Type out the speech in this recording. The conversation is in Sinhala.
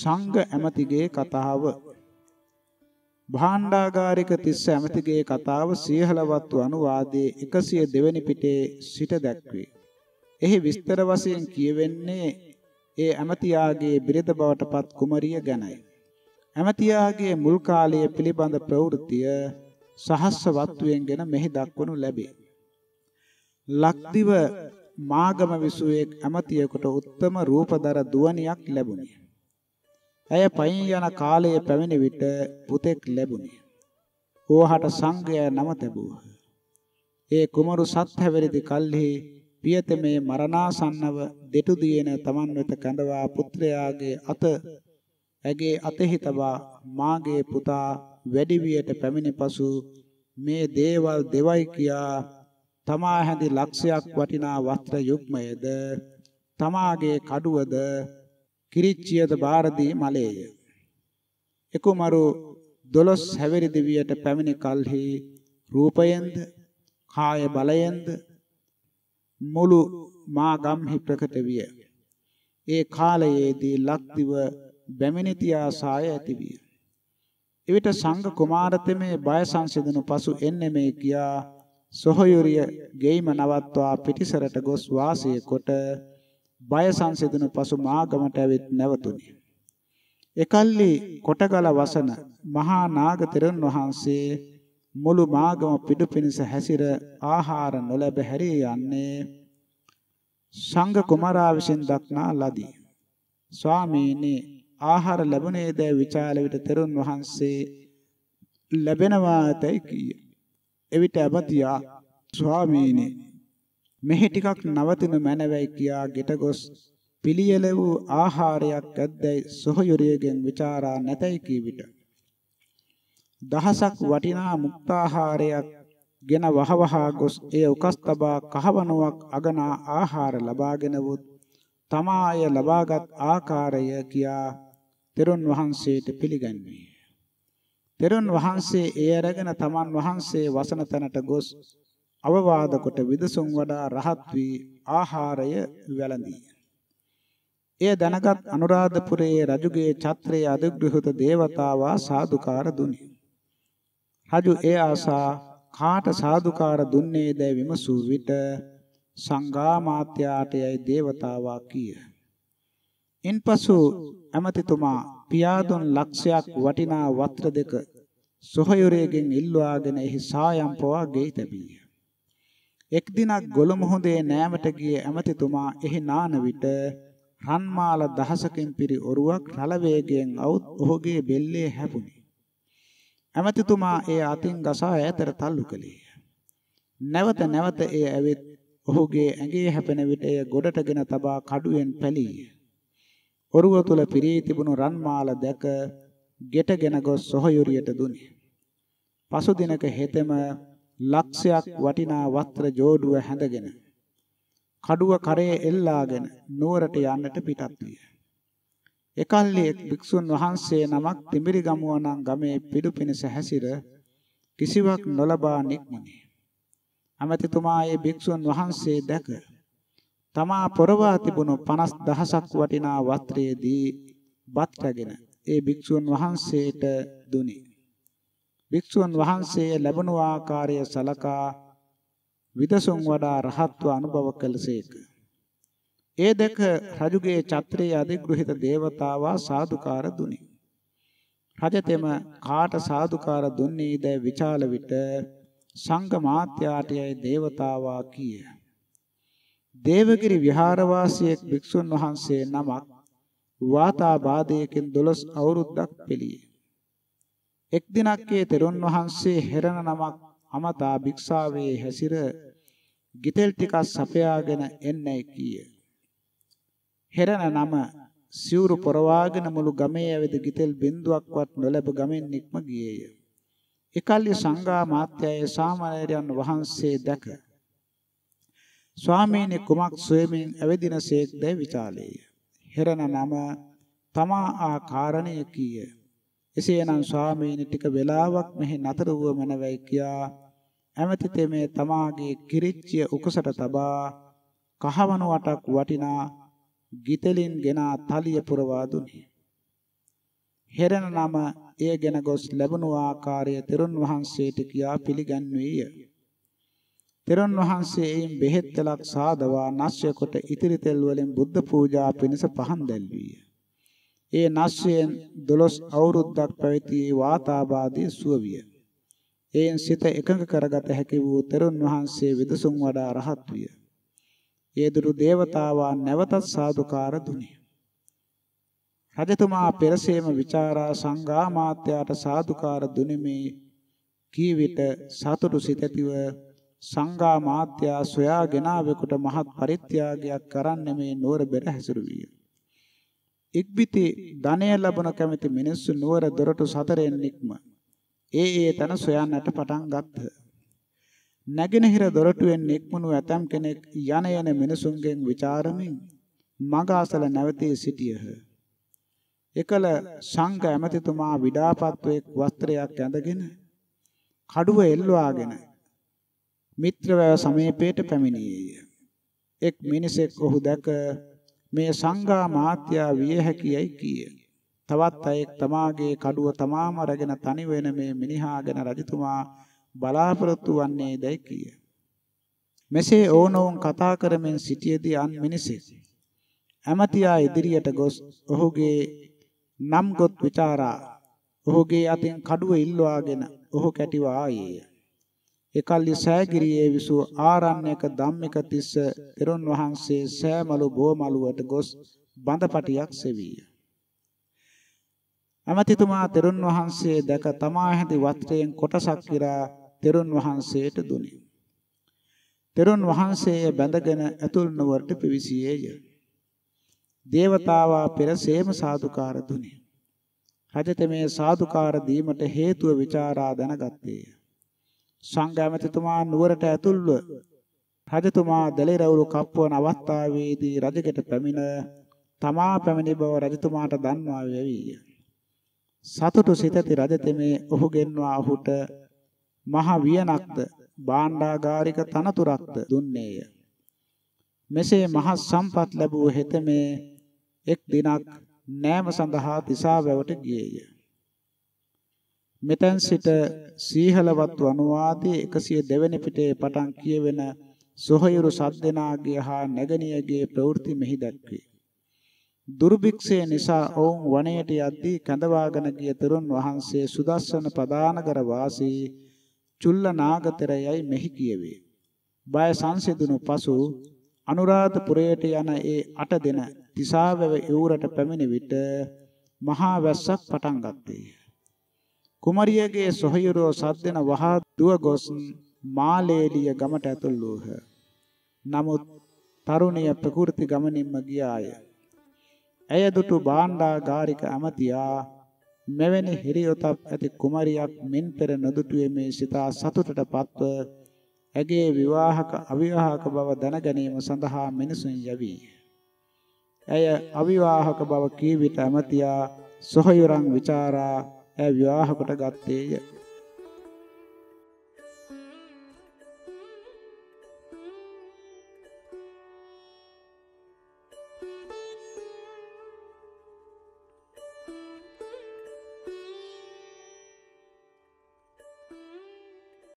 සංඝ ඇමතිගේ කතාව භාණ්ඩාගාරික තිස්ස ඇමතිගේ කතාව සියහලවත්තු අනුවාදයේ 102 වෙනි පිටේ සිට දැක්වේ. එහි විස්තර වශයෙන් කියවෙන්නේ ඒ ඇමතියාගේ බිරිඳ බවට පත් කුමරිය ගැනයි. ඇමතියාගේ මුල් කාලයේ පිළිබඳ ප්‍රවෘත්තිය සහස්සවත්වයෙන්ගෙන මෙහි දක්වනු ලැබේ. ලක්දිව මාගම විසුවේ ඇමතියෙකුට උත්තම රූපදර දුවණියක් ලැබුණේ. ඇය පයින් යන කාලයේ පැමිණි විට පුතෙක් ලැබුණි. ඕහට සංඝයා නම තැබුවා. ඒ කුමරු සත්හැවිරිදි කල්හි පියතමේ මරණාසන්නව දෙටු දියන තමන් වෙත කැඳවා පුත්‍රයාගේ අත ඇගේ අතෙහි තබා මාගේ පුතා වැඩිවියට පැමිණි පසු මේ දේවල් දෙවයි කියා තමා හැඳි ලක්ෂයක් වටිනා වස්ත්‍ර යුග්මයේද තමාගේ කඩුවද කිරිච්චියද බාරදී මලේය. එකුමරු දොළොස් හැවිරි දිවියට පැමිණි කල්හි රූපයෙන්ද කාය බලයෙන්ද මුළු මා ගම්හි ප්‍රකට විය. ඒ කාලයේදී ලක්දිව බැමිණිතියා සාය ඇති විය. එවිට සංඝ කුමාරතමේ බය සංසිඳුණු පසු එන්නේ මේ කියා සොහයුරිය ගෙයිම නවත්වා පිටිසරට ගොස් වාසය කොට බය සංසිඳන පසු මාගමට ඇවිත් නැවතුණි. එකල්ලි කොටගල වසන මහා නාග තෙරන් වහන්සේ මුළු මාගම පිටු පිණිස හැසිර ආහාර නොලැබ හැරී යන්නේ සංඝ කුමාරා විසින් දක්නා ලදී. ස්වාමීනි ආහාර ලැබුණේද විචාල විට තෙරුන් වහන්සේ ලැබෙනවා ඇතයි කීය. එවිට අබතියා ස්වාමීනි මෙහි ටිකක් නවතින මැනවයි කියා ගෙට ගොස් පිළියෙල වූ ආහාරයක් ඇද්දැයි සොහයුරියගෙන් ਵਿਚාරා නැතයි කී විට දහසක් වටිනා මුක්තාහාරයක් ගෙන වහවහා ගොස් එය උකස් තබා කහවණුවක් අගනා ආහාර ලබාගෙන වුත් තමා අය ලබාගත් ආකාරය කියා තෙරුන් වහන්සේට පිළිගන්නේ. තෙරුන් වහන්සේ එය අරගෙන තමන් වහන්සේ වසන තැනට ගොස් අවවාද කොට විදසුන් වඩා රහත් වී ආහාරය වැළඳී. එය දැනගත් අනුරාධපුරයේ රජුගේ ඡත්‍රයේ අධිග්‍රහිත දේවතාවා සාදුකාර දුනි. රජු ඒ ආසා කාට සාදුකාර දුන්නේද විමසූ විට සංඝා මාත්‍යාට යයි දේවතාවා කීය. ඉන්පසු ඇමතිතුමා පියාදුන් ලක්ෂයක් වටිනා වස්ත්‍ර දෙක සොහයුරේගෙන් ඉල්වාගෙන එහි සායම් පවා ගෙයි තැබීය. එක් දිනක් ගොළමුහුදේ නෑමට ගිය ඇමතිතුමා එහි නාන විට රන්මාල දහසකින් පිරි ඔරුවක් රළ වේගයෙන් අවුත් ඔහුගේ බෙල්ලේ හැපුණි. ඇමතිතුමා ඒ අතින් ගසා ඈතට තල්ලු කළේය. නැවත නැවත ඒ ඇවිත් ඔහුගේ ඇඟේ හැපෙන විට එය ගොඩටගෙන තබා කඩුවෙන් පැලීය. ඔරුව තුල පිරී තිබුණු රන්මාල දැක ගෙටගෙන ගොස් සොහයුරියට දුනි. පසු දිනක හෙතෙම ලක්ෂයක් වටිනා වස්ත්‍ර ජෝඩුව හැඳගෙන කඩුව කරේ එල්ලාගෙන නුවරට යන්නට පිටත් විය. එකල්හි එක් භික්ෂුන් වහන්සේ නමක් තිඹිරි ගමුව නම් ගමේ පිඩු පිණිස හැසිර කිසිවක් නොලබා නික්මුනි. අමැතිතුමා ඒ භික්ෂුන් වහන්සේ දැක තමා පොරවා තිබුණු 50000ක් වටිනා වස්ත්‍රයේදී බත් රැගෙන ඒ භික්ෂුන් වහන්සේට දුනි. භික්ෂුන් වහන්සේ ලැබුණු ආකාරය සලකා විදසුන් වඩා රහත්ව අනුභව කළසේක. ඒ දෙක රජුගේ චත්‍රයේ අධිග්‍රහිත దేవතාවා සාදුකාර දුනි. රජතෙම කාට සාදුකාර දුන්නේද විචාල විට සංඝ මාත්‍යාටයයි దేవතාවා කීය. දේවගිරි විහාරවාසියෙක් භික්ෂුන් වහන්සේ නමක් වාතාබාධයකින් 12 අවුරුද්දක් පිළියේ. එක් දිනක් ඒ තෙරුන් වහන්සේ හෙරණ නමක් අමතා භික්ෂාවේ හැසිර ගිතෙල් ටිකක් සපයාගෙන එන්නයි කීය. හෙරණ නම සිවුරු පොරවාගෙන මුළු ගමේ ඇවිද ගිතෙල් බින්දුවක්වත් නොලැබ ගමෙන් නික්ම ගියේය. එකල්ලි සංඝා මාත්‍යයේ සාමණේරයන් වහන්සේ දැක ස්වාමීනි කුමක් සොයමින් ඇවිදිනසේක්ද විචාලේය. හෙරණ නම තමා ආකාරණය කීය. එසේනම් ස්වාමීනි ටික වෙලාවක් මෙහි නතර වුවමන වෙයි කියා ඇමති තෙමේ තමාගේ කිරිච්චිය උකුසට තබා කහවණු වටක් වටිනා ගිතලින් ගෙනා තලිය පුරවා දුනි. හෙරණ නම එය ගැන ගොස් ලැබුණු ආකාරය තෙරුන් වහන්සේට කියා පිළිගන්වීය. තෙරුන් වහන්සේ එයින් බෙහෙත් තලක් සාදවා නැස්ය කොට ඉතිරි තෙල් වලින් බුද්ධ පූජා පිණිස පහන් දැල්වීය. ඒ නැස්යෙන් දොළොස් අවුරුද්දක් පැවති ඒ වාතාබාධයේ සුව විය. එයින් සිත එකඟ කරගත හැකි වූ තෙරුන් වහන්සේ විදසුන් වඩා රහත් විය. ඒදුරු දේවතාවා නැවතත් සාදුකාර දුනි. රජතුමා පෙරසේම ਵਿਚාරා සංඝා මාත්‍යාට සාදුකාර දුනිමේ කී විට සතුටු සිතතිව සංඝා මාත්‍යා සොයා ගෙනාවෙකුට මහත් පරිත්‍යාගයක් කරන්න මේ නුවර බෙර හැසිරුවිය. ඉක්බිති ධනය ලැබන කැමැති මිනිස්සු නුවර දොරටු සතරෙන් නික්ම ඒ ඒ තන සොයන්නට පටන් ගත්හ. නැගෙනහිර දොරටුවෙන් නික්මුණු ඇතම් කෙනෙක් යන යන මිනිසුන්ගෙන් ਵਿਚාරමින් මග අසල නැවතී සිටියහ. එකල සංඝ ඇමතිතුමා විඩාපත්වයේ වස්ත්‍රයක් ඇඳගෙන කඩුව එල්වාගෙන මිත්‍රවව සමීපයට පැමිණියේය. එක් මිනිසෙක් ඔහු දැක මේ සංඝා මාත්‍යා විය හැකියයි කීය. තවත් අයෙක් තමාගේ කඩුව තමාම රැගෙන තනි වෙන මේ මිනිහා ගැන රජතුමා බලාපොරොත්තු වන්නේ දැයි කීය. මෙසේ ඕනෝන් කතා කරමින් සිටියේදී අන් මිනිසෙක් ඇමතියා ඉදිරියට ගොස් ඔහුගේ නම් ගොත් විචාරා ඔහුගේ අතින් කඩුව ඉල්වාගෙන ඔහු කැටිව ආයේය. එකල්ලි සෑගිරියේ විසූ ආරණ්‍යක ධම්මික තිස්ස පෙරොන් වහන්සේ සෑමලු බොමලුවට ගොස් බඳපටියක් සෙවීය. අමතිතුමා තෙරුන් වහන්සේ දැක තමා හැඳි වත්‍රයෙන් කොටසක් විරා තෙරුන් වහන්සේට දුනි. තෙරුන් වහන්සේය බැඳගෙන ඇතුල් නුවරට පිවිසියේය. දේවතාවා පෙර සේම සාදුකාර දුනි. රජතමේ සාදුකාර දීමට හේතුව ਵਿਚාරා දැනගත්තේය. සංඝාමතිතුමා නුවරට ඇතුල්ව රජතුමා දලේ රවුරු කප්පවන අවස්ථාවේදී රජෙකට පැමිණ තමා පැමිණි බව රජතුමාට දන්වා වේවිය. සතුටු සිතති රජතෙමේ ඔහු ගෙන්වා ඔහුට මහ වියනක්ද භාණ්ඩාගාරික තනතුරක්ද දුන්නේය. මෙසේ මහත් සම්පත් ලැබූ හෙතෙමේ එක් දිනක් නෑම සඳහා තිසා වැවට ගියේය. මෙතෙන් සිට සීහලවත් වනුවාදී 102 වෙනි පිටේ පටන් කියවෙන සොහයුරු සද්දනාගේ හා නැගණියගේ ප්‍රවෘත්ති මෙහි දැක්වේ. දුර්භික්ෂය නිසා ඔවුන් වනයට යද්දී කැඳවාගෙන ගිය තරුන් වහන්සේ සුදස්සන ප්‍රදානකර වාසී චුල්ල නාගතරයයි මෙහි කියවේ. බය සංසිඳුණු පසු අනුරාධපුරයට යන ඒ අට දෙන තිසාවැව යූරට පැමිණි විට මහා වැස්සක් පටන් ගත්තේය. කුමරියගේ සොහයුරෝ සද්දෙන වහා දුව ගොස් මාලේලිය ගමට ඇතුල් වූහ. නමුත් තරුණිය ප්‍රකෘති ගමනින්ම ගියාය. ඇය දුටු භාණ්ඩාගාරික ඇමතියා මෙවැනි හිරියොතක් ඇති කුමරියක් මින් පෙර නොදුටුවේ මේ සිතා සතුටට පත්ව ඇගේ විවාහක අවිවාහක බව දැනගැනීම සඳහා මිනිසුන් යවි. ඇය අවිවාහක බව කී විට ඇමතියා සොහයුරන් ਵਿਚාරා ඇය විවාහ කොට ගත්තේය